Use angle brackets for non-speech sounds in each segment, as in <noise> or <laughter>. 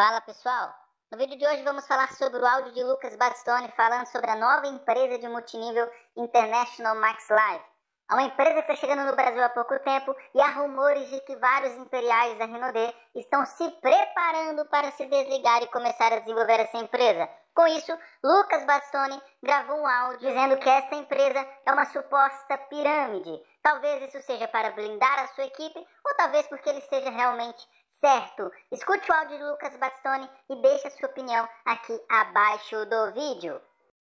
Fala pessoal! No vídeo de hoje vamos falar sobre o áudio de Lucas Bastoni falando sobre a nova empresa de multinível International Max Live. É uma empresa que está chegando no Brasil há pouco tempo e há rumores de que vários imperiais da Renaudet estão se preparando para se desligar e começar a desenvolver essa empresa. Com isso, Lucas Bastoni gravou um áudio dizendo que essa empresa é uma suposta pirâmide. Talvez isso seja para blindar a sua equipe ou talvez porque ele esteja realmente certo? Escute o áudio de Lucas Bastoni e deixe a sua opinião aqui abaixo do vídeo.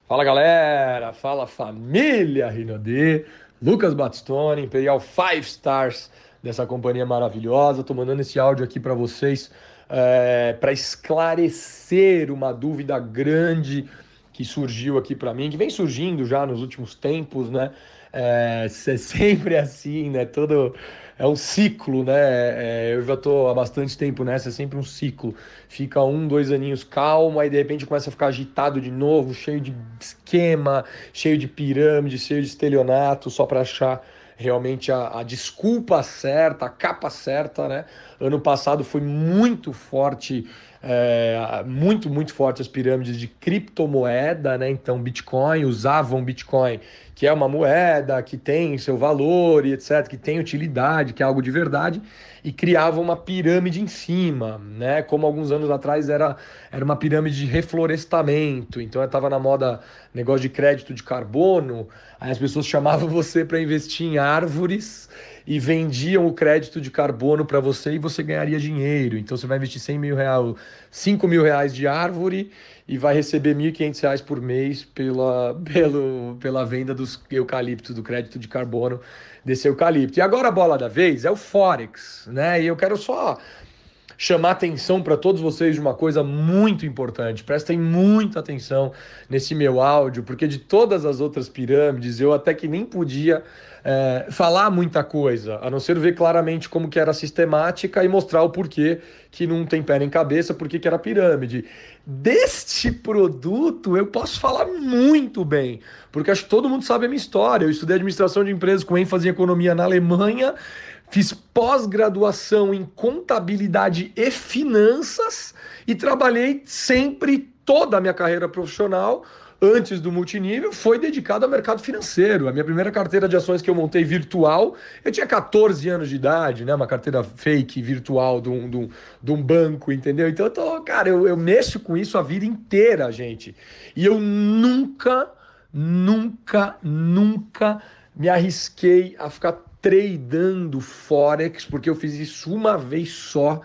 Fala galera, fala família Rinodê, Lucas Bastoni, Imperial 5 Stars dessa companhia maravilhosa. Estou mandando esse áudio aqui para vocês é, eh, para esclarecer uma dúvida grande que surgiu aqui para mim, que vem surgindo já nos últimos tempos, né? Eh, <laughs> é, é sempre assim, né? Todo é um ciclo, né? É, é eu já estou há bastante tempo nessa, é sempre um ciclo. Fica um, dois aninhos calmo, aí de repente começa a ficar agitado de novo, cheio de esquema, cheio de pirâmide, cheio de estelionato, só para achar realmente a, a, desculpa certa, a capa certa, né? Ano passado foi muito forte é, muito, muito forte as pirâmides de criptomoeda, né? Então, Bitcoin, usavam Bitcoin, que é uma moeda, que tem seu valor e etc., que tem utilidade, que é algo de verdade, e criavam uma pirâmide em cima, né? Como alguns anos atrás era, era uma pirâmide de reflorestamento. Então, estava na moda negócio de crédito de carbono, aí as pessoas chamavam <laughs> você para investir em árvores e vendiam o crédito de carbono para você e você ganharia dinheiro. Então, você vai investir 100 mil reais 5 mil reais de árvore e vai receber 1.500 reais por mês pela, <laughs> pelo, pela venda dos eucaliptos, do crédito de carbono desse eucalipto. E agora a bola da vez é o Forex, né? E eu quero só chamar atenção para todos vocês de uma coisa muito importante. Prestem muita atenção nesse meu áudio, porque de todas as outras pirâmides eu até que nem podia é, falar muita coisa, a não ser ver claramente como que era a sistemática e mostrar o porquê que não tem pé nem cabeça, porque que era pirâmide. Deste produto eu posso falar muito bem, porque acho que todo mundo sabe a minha história. Eu estudei administração de empresas com ênfase em economia na Alemanha, Fiz pós-graduação em contabilidade e finanças e trabalhei sempre toda a minha carreira profissional antes do multinível, foi dedicado ao mercado financeiro. A minha primeira carteira de ações que eu montei virtual, eu tinha 14 anos de idade, né? Uma carteira fake, virtual, de um, de um, de um banco, entendeu? Então, eu tô, cara, eu, eu mexo com isso a vida inteira, gente. E eu nunca, nunca, nunca me arrisquei a ficar tradando Forex, porque eu fiz isso uma vez só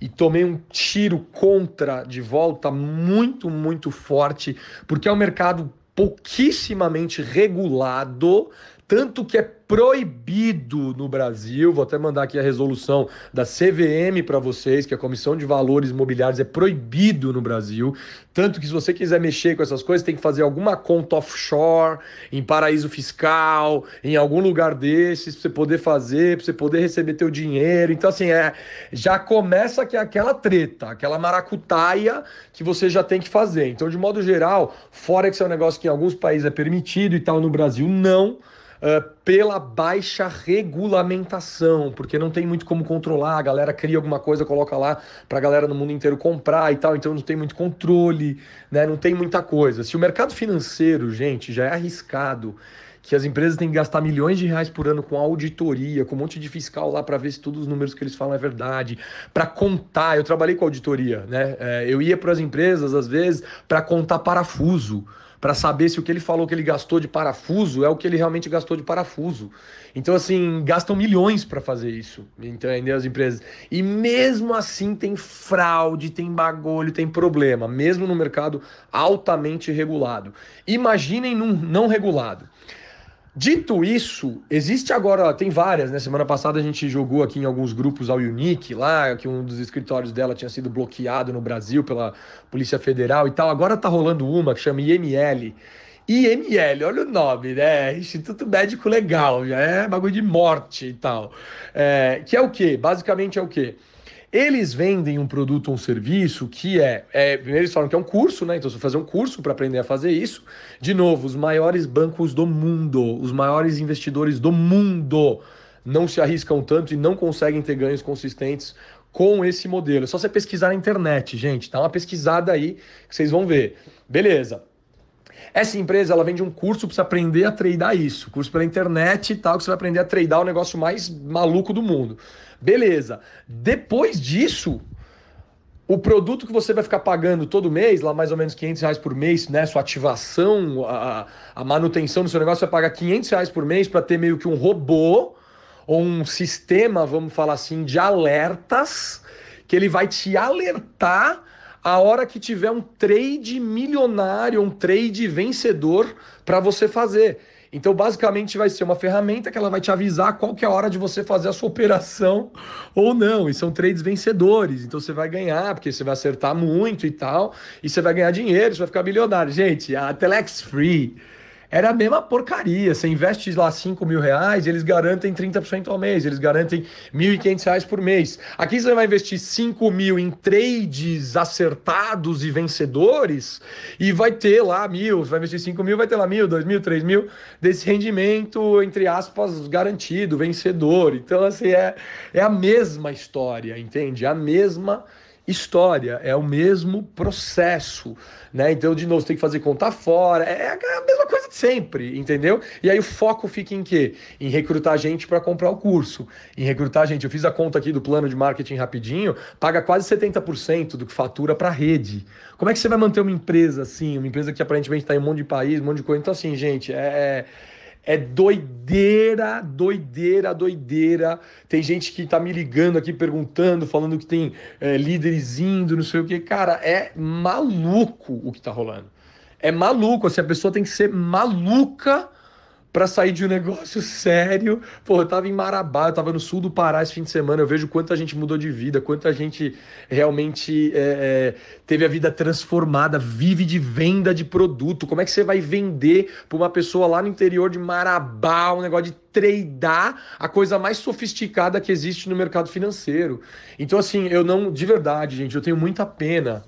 e tomei um tiro contra de volta muito, muito forte, porque é um mercado pouquíssimamente regulado, tanto que é proibido no Brasil, vou até mandar aqui a resolução da CVM para vocês, que é a Comissão de Valores Imobiliários é proibido no Brasil, tanto que se você quiser mexer com essas coisas, tem que fazer alguma conta offshore, em paraíso fiscal, em algum lugar desses, para você poder fazer, para você poder receber teu dinheiro. Então assim, é, já começa que é aquela treta, aquela maracutaia que você já tem que fazer. Então, de modo geral, fora que é um negócio que em alguns países é permitido e tal, no Brasil não. Ah, pela baixa regulamentação, porque não tem muito como controlar, a galera cria alguma coisa, coloca lá para a galera no mundo inteiro comprar e tal, então não tem muito controle, né? não tem muita coisa. Se o mercado financeiro, gente, já é arriscado, que as empresas têm que gastar milhões de reais por ano com auditoria, com um monte de fiscal lá para ver se todos os números que eles falam é verdade, para contar. Eu trabalhei com auditoria, né? É, eu ia para as empresas, às vezes, para contar parafuso para saber se o que ele falou que ele gastou de parafuso é o que ele realmente gastou de parafuso. Então, assim, gastam milhões para fazer isso, então, entendeu? As empresas. E mesmo assim tem fraude, tem bagulho, tem problema, mesmo no mercado altamente regulado. Imaginem num não regulado. Dito isso, existe agora, tem várias, né? Semana passada a gente jogou aqui em alguns grupos ao Unique lá, que um dos escritórios dela tinha sido bloqueado no Brasil pela Polícia Federal e tal. Agora tá rolando uma que chama IML. IML, olha o nome, né? Instituto Médico Legal, já é bagulho de morte e tal. É, que é o quê? Basicamente é o quê? Eles vendem um produto ou um serviço que é, é. Primeiro eles falam que é um curso, né? Então você fazer um curso para aprender a fazer isso. De novo, os maiores bancos do mundo, os maiores investidores do mundo não se arriscam tanto e não conseguem ter ganhos consistentes com esse modelo. É só você pesquisar na internet, gente. Dá uma pesquisada aí que vocês vão ver. Beleza. Essa empresa ela vende um curso para você aprender a treinar isso, curso pela internet e tal, que você vai aprender a treinar o negócio mais maluco do mundo. Beleza. Depois disso, o produto que você vai ficar pagando todo mês, lá mais ou menos 500 reais por mês, né? Sua ativação, a, a manutenção do seu negócio, você vai pagar 500 reais por mês para ter meio que um robô ou um sistema, vamos falar assim, de alertas, que ele vai te alertar a hora que tiver um trade milionário, um trade vencedor para você fazer. Então, basicamente, vai ser uma ferramenta que ela vai te avisar qual que é a hora de você fazer a sua operação ou não. E são trades vencedores. Então, você vai ganhar, porque você vai acertar muito e tal. E você vai ganhar dinheiro, você vai ficar bilionário. Gente, a Telex Free era a mesma porcaria. Você investe lá 5 mil reais, eles garantem 30% ao mês, eles garantem 1.500 reais por mês. Aqui você vai investir 5 mil em trades acertados e vencedores e vai ter lá mil, você vai investir 5 mil, vai ter lá mil, dois mil, três mil desse rendimento, entre aspas, garantido, vencedor. Então, assim, é, é a mesma história, entende? É a mesma história história, é o mesmo processo, né? Então, de novo, você tem que fazer conta fora, é, é a mesma coisa de sempre, entendeu? E aí o foco fica em quê? Em recrutar gente para comprar o curso, em recrutar gente. Eu fiz a conta aqui do plano de marketing rapidinho, paga quase 70% do que fatura para a rede. Como é que você vai manter uma empresa assim, uma empresa que aparentemente está em um monte de país, um monte de coisa? Então, assim, gente, é, é é doideira, doideira, doideira. Tem gente que tá me ligando aqui perguntando, falando que tem é, líderes indo, não sei o que. Cara, é maluco o que tá rolando. É maluco, assim, a pessoa tem que ser maluca para sair de um negócio <laughs> sério. Pô, eu tava em Marabá, eu tava no sul do Pará esse fim de semana, eu vejo quanta gente mudou de vida, quanta gente realmente é, é teve a vida transformada, vive de venda de produto. Como é que você vai vender para uma pessoa lá no interior de Marabá um negócio de tradar a coisa mais sofisticada que existe no mercado financeiro? Então, assim, eu não, de verdade, gente, eu tenho muita pena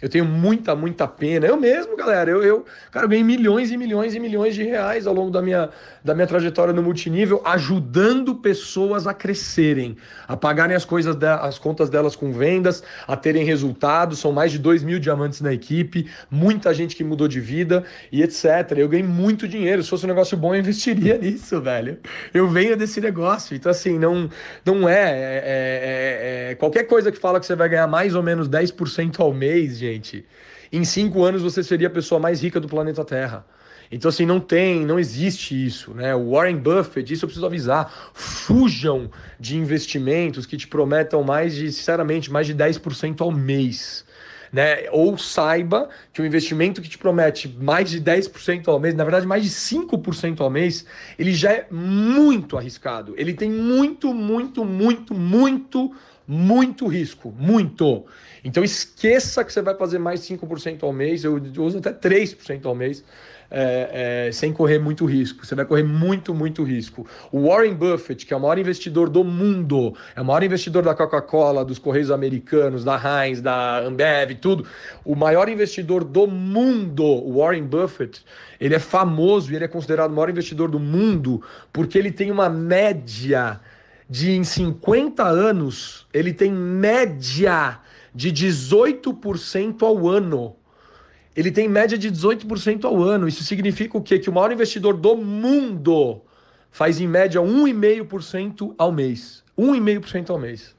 eu tenho muita, muita pena. Eu mesmo, galera, eu, eu, cara, eu ganhei milhões e milhões e milhões de reais ao longo da minha, da minha trajetória no multinível, ajudando pessoas a crescerem, a pagarem as coisas, da, as contas delas com vendas, a terem resultados. São mais de 2 mil diamantes na equipe, muita gente que mudou de vida e etc. Eu ganhei muito dinheiro. Se fosse um negócio bom, eu investiria <laughs> nisso, velho. Eu venho desse negócio. Então, assim, não, não é, é, é, é, é Qualquer coisa que fala que você vai ganhar mais ou menos 10% ao mês, gente gente. Em cinco anos você seria a pessoa mais rica do planeta Terra. Então, assim, não tem, não existe isso, né? O Warren Buffett, isso eu preciso avisar, fujam de investimentos que te prometam mais de, sinceramente, mais de 10% ao mês. Né? Ou saiba que o investimento que te promete mais de 10% ao mês, na verdade mais de 5% ao mês, ele já é muito arriscado. Ele tem muito, muito, muito, muito muito risco, muito. Então esqueça que você vai fazer mais 5% ao mês, eu uso até 3% ao mês, é, é, sem correr muito risco. Você vai correr muito, muito risco. O Warren Buffett, que é o maior investidor do mundo, é o maior investidor da Coca-Cola, dos Correios Americanos, da Heinz, da Ambev, tudo. O maior investidor do mundo, o Warren Buffett, ele é famoso e ele é considerado o maior investidor do mundo porque ele tem uma média de em 50 anos ele tem média de 18% ao ano. Ele tem média de 18% ao ano. Isso significa o quê? Que o maior investidor do mundo faz em média 1,5% ao mês. 1,5% ao mês.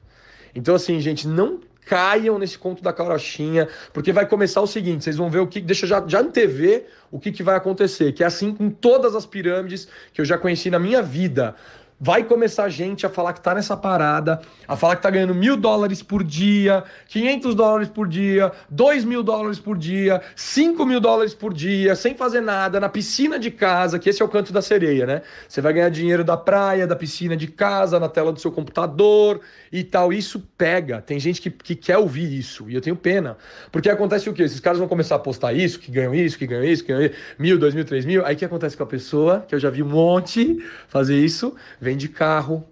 Então, assim, gente, não caiam nesse conto da carochinha, porque vai começar o seguinte, vocês vão ver o que, deixa já, já antever o que, que vai acontecer, que é assim com todas as pirâmides que eu já conheci na minha vida vai começar a gente a falar que tá nessa parada, a falar que tá ganhando mil dólares por dia, 500 dólares por dia, dois mil dólares por dia, cinco mil dólares por dia, sem fazer nada, na piscina de casa, que esse é o canto da sereia, né? Você vai ganhar dinheiro da praia, da piscina de casa, na tela do seu computador e tal. Isso pega. Tem gente que, que quer ouvir isso e eu tenho pena. Porque acontece o quê? Esses caras vão começar a postar isso, que ganham isso, que ganham isso, que ganham isso, mil, dois mil, três mil. Aí o que acontece com a pessoa, que eu já vi um monte fazer isso, vem vende carro,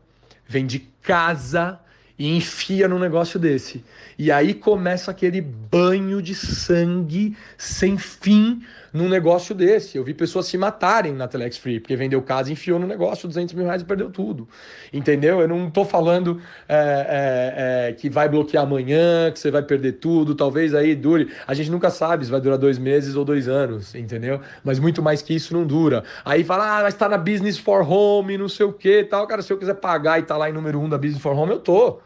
vende casa, e enfia num negócio desse. E aí começa aquele banho de sangue sem fim num negócio desse. Eu vi pessoas se matarem na Telex Free, porque vendeu casa, enfiou no negócio 200 mil reais e perdeu tudo. Entendeu? Eu não estou falando é, é, é, que vai bloquear amanhã, que você vai perder tudo, talvez aí dure. A gente nunca sabe se vai durar dois meses ou dois anos, entendeu? Mas muito mais que isso não dura. Aí fala, ah, mas tá na Business for Home, não sei o que tal. Cara, se eu quiser pagar e tá lá em número um da Business for Home, eu tô.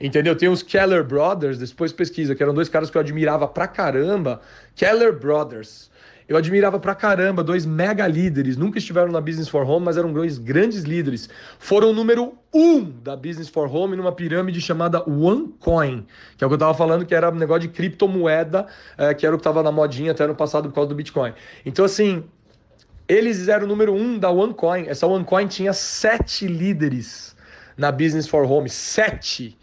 Entendeu? Tem os Keller Brothers, depois pesquisa, que eram dois caras que eu admirava pra caramba. Keller Brothers. Eu admirava pra caramba, dois mega líderes, nunca estiveram na Business for Home, mas eram dois grandes líderes. Foram o número um da Business for Home numa pirâmide chamada OneCoin, que é o que eu tava falando, que era um negócio de criptomoeda, é, que era o que tava na modinha até ano passado por causa do Bitcoin. Então, assim, eles eram o número um da OneCoin. Essa OneCoin tinha sete líderes na Business for Home, sete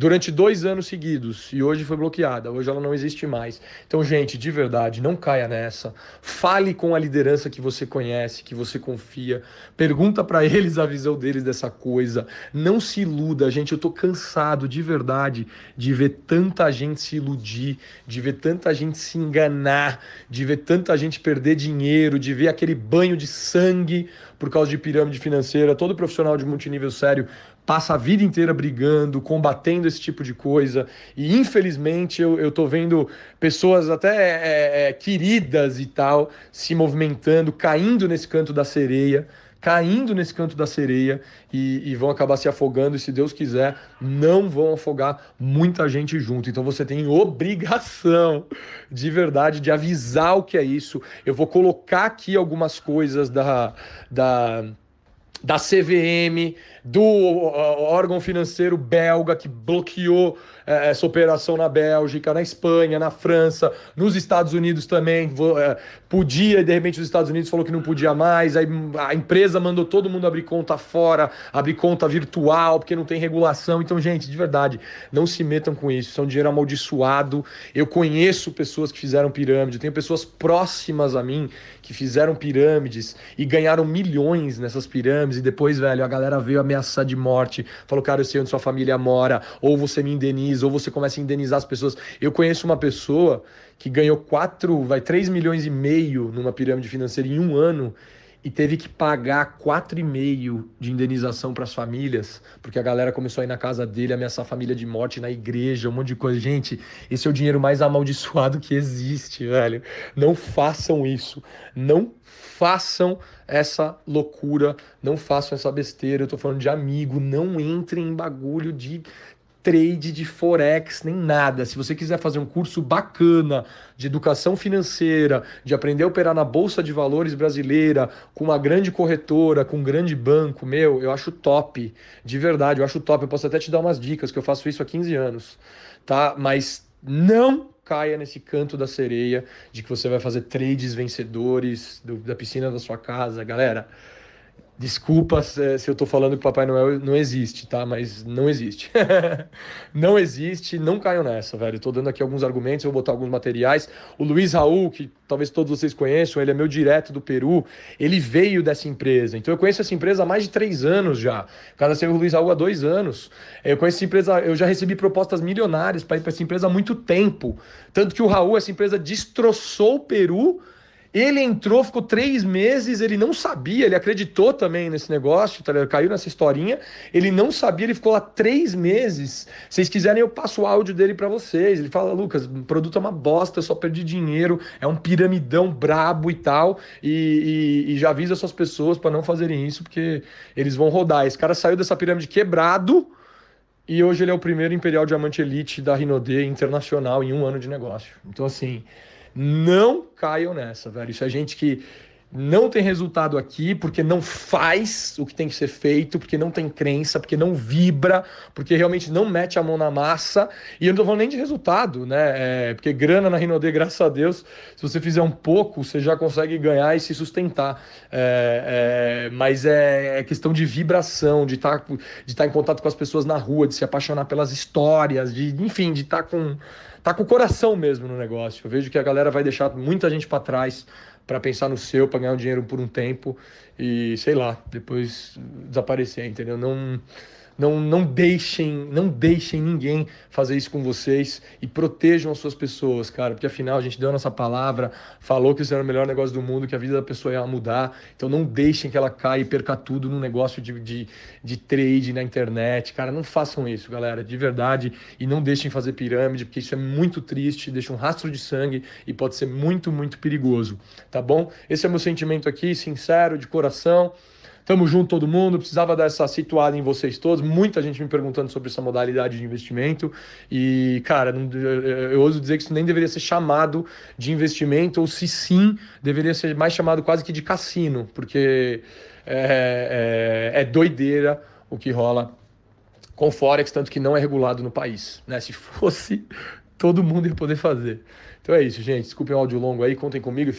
durante dois anos seguidos e hoje foi bloqueada, hoje ela não existe mais. Então, gente, de verdade, não caia nessa. Fale com a liderança que você conhece, que você confia. Pergunta para eles a visão deles dessa coisa. Não se iluda, gente. Eu tô cansado de verdade de ver tanta gente se iludir, de ver tanta gente se enganar, de ver tanta gente perder dinheiro, de ver aquele banho de sangue por causa de pirâmide financeira. Todo profissional de multinível sério passa a vida inteira brigando, combatendo esse tipo de coisa. E infelizmente eu, eu tô vendo pessoas até é, é, é, queridas e tal se movimentando, caindo nesse canto da sereia caindo nesse canto da sereia e, e, vão acabar se afogando. E se Deus quiser, não vão afogar muita gente junto. Então você tem obrigação de verdade de avisar o que é isso. Eu vou colocar aqui algumas coisas da. da da CVM, do órgão financeiro belga que bloqueou é, essa operação na Bélgica, na Espanha, na França, nos Estados Unidos também. É, podia, de repente, os Estados Unidos falou que não podia mais, aí a empresa mandou todo mundo abrir conta fora, abrir conta virtual, porque não tem regulação. Então, gente, de verdade, não se metam com isso. Isso é um dinheiro amaldiçoado. Eu conheço pessoas que fizeram pirâmide, tenho pessoas próximas a mim que fizeram pirâmides e ganharam milhões nessas pirâmides. E depois, velho, a galera veio ameaçar de morte, falou, cara, eu sei onde sua família mora, ou você me indeniza deles, ou você começa a indenizar as pessoas. Eu conheço uma pessoa que ganhou 4, vai 3 milhões e meio numa pirâmide financeira em um ano e teve que pagar 4,5 de indenização para as famílias, porque a galera começou a ir na casa dele, ameaçar a família de morte na igreja, um monte de coisa. Gente, esse é o dinheiro mais amaldiçoado que existe, velho. Não façam isso. Não façam essa loucura, não façam essa besteira. Eu tô falando de amigo, não entrem em bagulho de trade de forex nem nada. Se você quiser fazer um curso bacana de educação financeira, de aprender a operar na bolsa de valores brasileira, com uma grande corretora, com um grande banco, meu, eu acho top, de verdade, eu acho top. Eu posso até te dar umas dicas que eu faço isso há 15 anos, tá? Mas não caia nesse canto da sereia de que você vai fazer trades vencedores do, da piscina da sua casa, galera. Desculpa eh, se eu tô falando que Papai Noel não existe, tá? Mas não existe. <laughs> não existe, não caiam nessa, velho. Tô dando aqui alguns argumentos, vou botar alguns materiais. O Luiz Raul, que talvez todos vocês conheçam, ele é meu direto do Peru, ele veio dessa empresa. Então eu conheço essa empresa há mais de três anos já. Cada o Luiz Raul há dois anos. Eu conheço essa empresa, eu já recebi propostas milionárias para ir para essa empresa há muito tempo. Tanto que o Raul, essa empresa, destroçou o Peru ele entrou, ficou três meses, ele não sabia, ele acreditou também nesse negócio, tá caiu nessa historinha. Ele não sabia, ele ficou lá três meses. Se vocês quiserem, eu passo o áudio dele para vocês. Ele fala: Lucas, o produto é uma bosta, eu só perdi dinheiro, é um piramidão brabo e tal. E, e, e já avisa suas pessoas para não fazerem isso, porque eles vão rodar. Esse cara saiu dessa pirâmide quebrado. E hoje ele é o primeiro Imperial Diamante Elite da Rinode internacional em um ano de negócio. Então, assim, não caiam nessa, velho. Isso é gente que não tem resultado aqui porque não faz o que tem que ser feito, porque não tem crença, porque não vibra, porque realmente não mete a mão na massa. E eu não tô falando nem de resultado, né? É, porque grana na Rinode, <laughs> graças a Deus, se você fizer um pouco, você já consegue ganhar e se sustentar. É, é, mas é, é questão de vibração, de estar tá, de tá em contato com as pessoas na rua, de se apaixonar pelas histórias, de enfim, de estar tá com tá com o coração mesmo no negócio. Eu vejo que a galera vai deixar muita gente para trás para pensar no seu, para ganhar um dinheiro por um tempo e sei lá, depois desaparecer, entendeu? Não não, não deixem, não deixem ninguém fazer isso com vocês e protejam as suas pessoas, cara, porque afinal a gente deu a nossa palavra, falou que isso era o melhor negócio do mundo, que a vida da pessoa ia mudar. Então não deixem que ela caia e perca tudo num negócio de, de, de trade na internet, cara, não façam isso, galera, de verdade, e não deixem fazer pirâmide, porque isso é muito triste, deixa um rastro de sangue e pode ser muito, muito perigoso, tá bom? Esse é meu sentimento aqui, sincero, de coração. Tamo junto todo mundo, precisava dar essa situada em vocês todos. Muita gente me perguntando sobre essa modalidade de investimento. E, cara, eu ouso dizer que isso nem deveria ser chamado de investimento, ou se sim, deveria ser mais chamado quase que de cassino, porque é, é, é doideira o que rola com Forex, tanto que não é regulado no país. Né? Se fosse, <laughs> todo mundo ia poder fazer. Então é isso, gente. Desculpem o áudio longo aí, contem comigo.